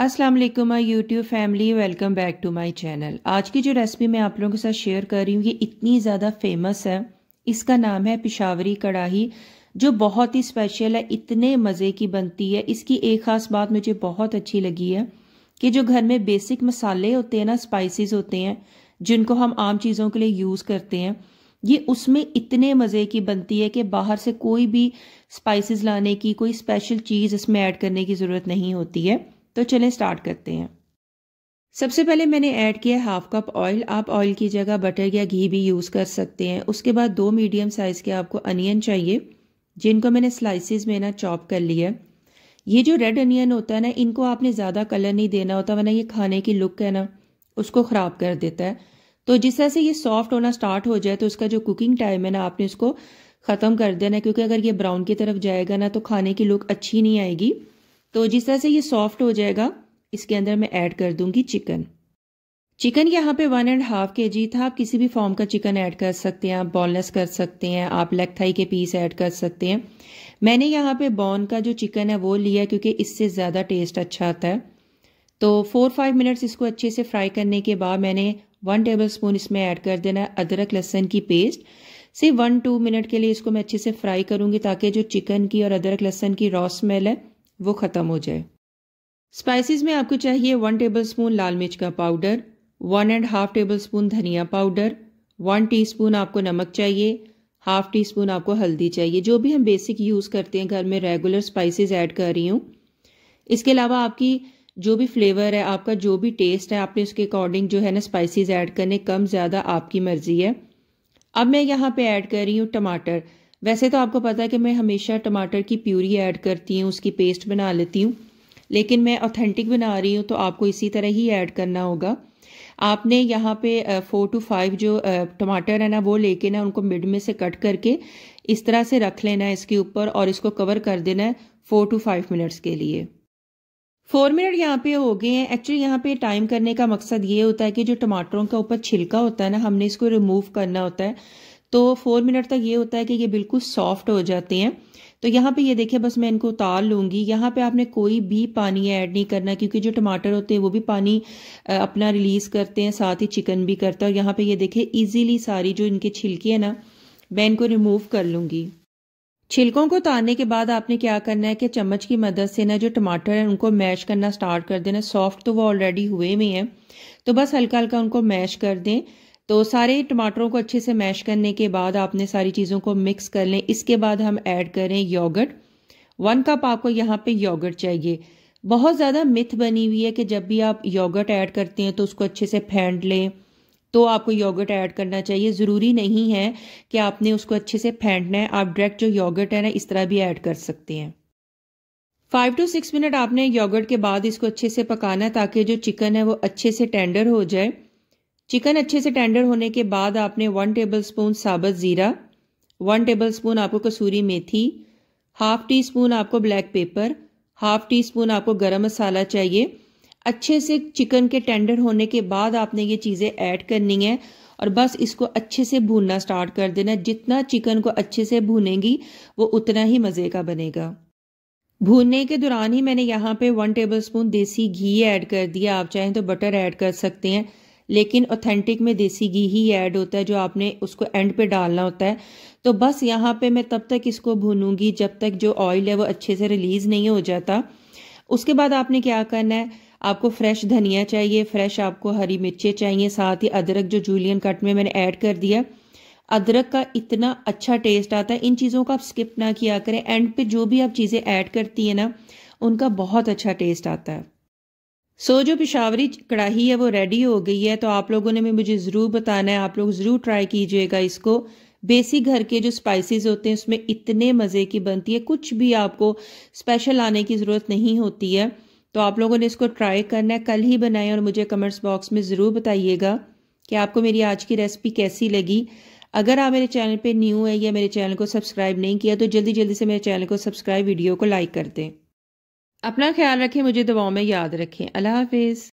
अस्सलाम वालेकुम my YouTube family welcome back to my channel आज की जो रेसिपी मैं आप लोगों के साथ शेयर कर रही हूँ ये इतनी ज़्यादा फेमस है इसका नाम है पिशावरी कढ़ाही जो बहुत ही स्पेशल है इतने मज़े की बनती है इसकी एक ख़ास बात मुझे बहुत अच्छी लगी है कि जो घर में बेसिक मसाले होते हैं ना स्पाइसेस होते हैं जिनको हम आम चीज़ों के लिए यूज़ करते हैं ये उसमें इतने मज़े की बनती है कि बाहर से कोई भी स्पाइसेस लाने की कोई स्पेशल चीज़ इसमें ऐड करने की ज़रूरत नहीं होती है तो चलें स्टार्ट करते हैं सबसे पहले मैंने ऐड किया हाफ कप ऑयल आप ऑयल की जगह बटर या घी भी यूज़ कर सकते हैं उसके बाद दो मीडियम साइज़ के आपको अनियन चाहिए जिनको मैंने स्लाइसिस में ना चॉप कर लिया ये जो रेड अनियन होता है ना इनको आपने ज़्यादा कलर नहीं देना होता वरना ये खाने की लुक है ना उसको ख़राब कर देता है तो जिस तरह से ये सॉफ्ट होना स्टार्ट हो जाए तो उसका जो कुकिंग टाइम है ना आपने उसको ख़त्म कर देना क्योंकि अगर ये ब्राउन की तरफ जाएगा ना तो खाने की लुक अच्छी नहीं आएगी तो जिस तरह से ये सॉफ्ट हो जाएगा इसके अंदर मैं ऐड कर दूंगी चिकन चिकन यहाँ पे वन एंड हाफ के जी था आप किसी भी फॉर्म का चिकन ऐड कर सकते हैं आप बॉनलेस कर सकते हैं आप लेग थाई के पीस ऐड कर सकते हैं मैंने यहाँ पे बॉन का जो चिकन है वो लिया क्योंकि इससे ज़्यादा टेस्ट अच्छा आता है तो फोर फाइव मिनट्स इसको अच्छे से फ्राई करने के बाद मैंने वन टेबल स्पून इसमें ऐड कर देना है अदरक लहसन की पेस्ट सिर्फ वन टू मिनट के लिए इसको मैं अच्छे से फ्राई करूंगी ताकि जो चिकन की और अदरक लहसन की रॉ स्मेल है वो ख़त्म हो जाए स्पाइसेस में आपको चाहिए वन टेबलस्पून लाल मिर्च का powder one and half tablespoon धनिया पाउडर वन टीस्पून आपको नमक चाहिए हाफ टी स्पून आपको हल्दी चाहिए जो भी हम बेसिक यूज़ करते हैं घर में रेगुलर स्पाइसेस ऐड कर रही हूँ इसके अलावा आपकी जो भी फ्लेवर है आपका जो भी टेस्ट है आपने उसके अकॉर्डिंग जो है ना स्पाइसेस ऐड करने कम ज़्यादा आपकी मर्ज़ी है अब मैं यहाँ पे ऐड कर रही हूँ टमाटर वैसे तो आपको पता है कि मैं हमेशा टमाटर की प्यूरी ऐड करती हूँ उसकी पेस्ट बना लेती हूँ लेकिन मैं ऑथेंटिक बना रही हूँ तो आपको इसी तरह ही ऐड करना होगा आपने यहाँ पे फोर टू फाइव जो टमाटर है ना वो लेके ना उनको मिड में से कट करके इस तरह से रख लेना है इसके ऊपर और इसको कवर कर देना है फोर टू फाइव मिनट्स के लिए फोर मिनट यहाँ पे हो गए हैं एक्चुअली यहाँ पे टाइम करने का मकसद ये होता है कि जो टमाटरों का ऊपर छिलका होता है ना हमने इसको रिमूव करना होता है तो फोर मिनट तक ये होता है कि ये बिल्कुल सॉफ्ट हो जाते हैं तो यहाँ पे ये देखिए बस मैं इनको उतार लूँगी यहाँ पे आपने कोई भी पानी ऐड नहीं करना क्योंकि जो टमाटर होते हैं वो भी पानी अपना रिलीज़ करते हैं साथ ही चिकन भी करता है और यहाँ पे ये देखिए इजीली सारी जो इनके छिलके हैं ना मैं इनको रिमूव कर लूँगी छिलकों को उतारने के बाद आपने क्या करना है कि चम्मच की मदद से ना जो टमाटर है उनको मैश करना स्टार्ट कर देना सॉफ्ट तो वो ऑलरेडी हुए हुए हैं तो बस हल्का हल्का उनको मैश कर दें तो सारे टमाटरों को अच्छे से मैश करने के बाद आपने सारी चीज़ों को मिक्स कर लें इसके बाद हम ऐड करें योगर्ट वन कप आपको यहाँ पे योगर्ट चाहिए बहुत ज़्यादा मिथ बनी हुई है कि जब भी आप योगर्ट ऐड करते हैं तो उसको अच्छे से फेंट लें तो आपको योगर्ट ऐड करना चाहिए ज़रूरी नहीं है कि आपने उसको अच्छे से फेंटना है आप डायरेक्ट जो योगर्ट है ना इस तरह भी ऐड कर सकते हैं फाइव टू सिक्स मिनट आपने योगर्ट के बाद इसको अच्छे से पकाना है ताकि जो चिकन है वो अच्छे से टेंडर हो जाए चिकन अच्छे से टेंडर होने के बाद आपने वन टेबल स्पून साबत ज़ीरा वन टेबल स्पून आपको कसूरी मेथी हाफ़ टी स्पून आपको black pepper half teaspoon आपको गरम मसाला चाहिए अच्छे से चिकन के टेंडर होने के बाद आपने ये चीज़ें ऐड करनी है और बस इसको अच्छे से भूनना स्टार्ट कर देना जितना चिकन को अच्छे से भूनेंगी वो उतना ही मज़े का बनेगा भूनने के दौरान ही मैंने यहाँ पे वन टेबल स्पून देसी घी ऐड कर दिया आप चाहें तो बटर ऐड कर सकते हैं लेकिन ऑथेंटिक में देसी घी ही ऐड होता है जो आपने उसको एंड पे डालना होता है तो बस यहाँ पे मैं तब तक इसको भूनूंगी जब तक जो ऑयल है वो अच्छे से रिलीज़ नहीं हो जाता उसके बाद आपने क्या करना है आपको फ्रेश धनिया चाहिए फ्रेश आपको हरी मिर्चें चाहिए साथ ही अदरक जो जूलियन कट में मैंने ऐड कर दिया अदरक का इतना अच्छा टेस्ट आता है इन चीज़ों का आप स्किप ना किया करें एंड पे जो भी आप चीज़ें ऐड करती हैं ना उनका बहुत अच्छा टेस्ट आता है सो जो पिशावरी कढ़ाई है वो रेडी हो गई है तो आप लोगों ने भी मुझे ज़रूर बताना है आप लोग ज़रूर ट्राई कीजिएगा इसको बेसिक घर के जो स्पाइसेस होते हैं उसमें इतने मज़े की बनती है कुछ भी आपको स्पेशल आने की ज़रूरत नहीं होती है तो आप लोगों ने इसको ट्राई करना है कल ही बनाएं और मुझे कमेंट्स बॉक्स में ज़रूर बताइएगा कि आपको मेरी आज की रेसिपी कैसी लगी अगर आप मेरे चैनल पे न्यू है या मेरे चैनल को सब्सक्राइब नहीं किया तो जल्दी जल्दी से मेरे चैनल को सब्सक्राइब वीडियो को लाइक कर दें अपना ख्याल रखें मुझे दुआओं में याद रखें अल्लाह हाफिज़